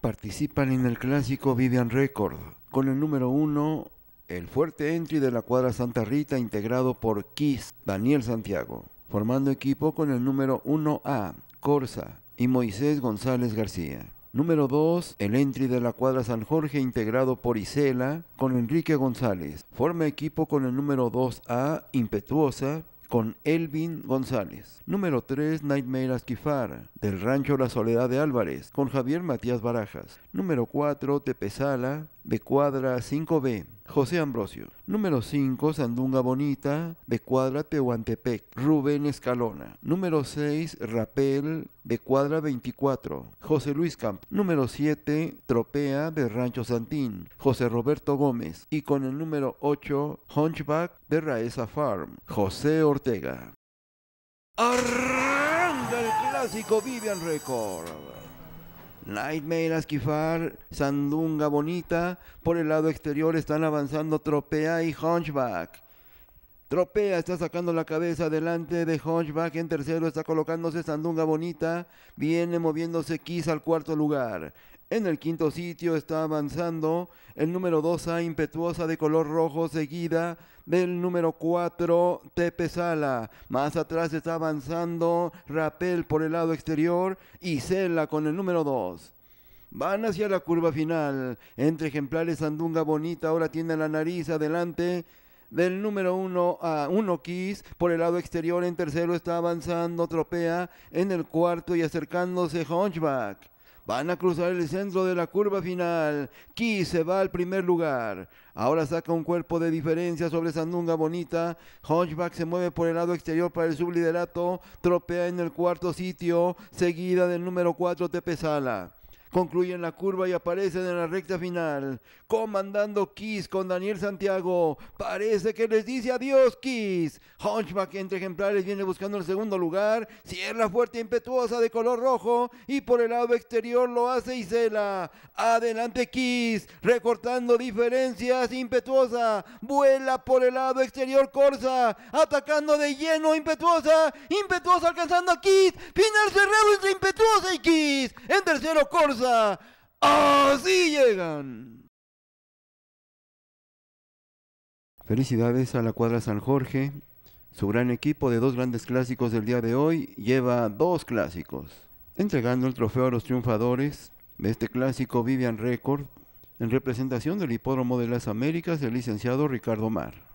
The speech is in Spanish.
Participan en el clásico Vivian Record con el número uno, el fuerte entry de la cuadra Santa Rita integrado por Kiss, Daniel Santiago, formando equipo con el número 1A, Corsa y Moisés González García. Número 2, el entry de la cuadra San Jorge integrado por Isela con Enrique González. Forma equipo con el número 2A, Impetuosa con Elvin González. Número 3, Nightmare Asquifar, del Rancho La Soledad de Álvarez, con Javier Matías Barajas. Número 4, Tepesala, de Cuadra 5B, José Ambrosio. Número 5, Sandunga Bonita, de Cuadra Tehuantepec, Rubén Escalona. Número 6, Rapel, de Cuadra 24, José Luis Camp. Número 7, Tropea, de Rancho Santín, José Roberto Gómez. Y con el número 8, Hunchback, de Raeza Farm, José Ortega. Arranca el clásico Vivian Record. Nightmare, esquifar, Sandunga Bonita. Por el lado exterior están avanzando Tropea y Hunchback. Tropea está sacando la cabeza delante de Hunchback. En tercero está colocándose Sandunga Bonita. Viene moviéndose Kiss al cuarto lugar. En el quinto sitio está avanzando el número 2 A Impetuosa de color rojo, seguida del número 4 Sala. Más atrás está avanzando Rapel por el lado exterior y Cela con el número 2 van hacia la curva final. Entre ejemplares Andunga Bonita ahora tiene la nariz adelante. Del número 1 a 1 Kiss, por el lado exterior en tercero está avanzando Tropea, en el cuarto y acercándose Hunchback. Van a cruzar el centro de la curva final. Qui se va al primer lugar. Ahora saca un cuerpo de diferencia sobre Sandunga Bonita. Hunchback se mueve por el lado exterior para el subliderato. Tropea en el cuarto sitio, seguida del número 4 Tepesala concluyen la curva y aparecen en la recta final. Comandando Kiss con Daniel Santiago. Parece que les dice adiós Kiss. Hunchback entre ejemplares viene buscando el segundo lugar. Cierra fuerte impetuosa de color rojo y por el lado exterior lo hace Isela. Adelante Kiss, recortando diferencias impetuosa. Vuela por el lado exterior Corsa, atacando de lleno impetuosa. Impetuosa alcanzando a Kiss. Final cerrado entre impetuosa en tercero Corsa. Así llegan. Felicidades a la cuadra San Jorge. Su gran equipo de dos grandes clásicos del día de hoy lleva dos clásicos. Entregando el trofeo a los triunfadores de este clásico Vivian Record, en representación del Hipódromo de las Américas, el licenciado Ricardo Mar.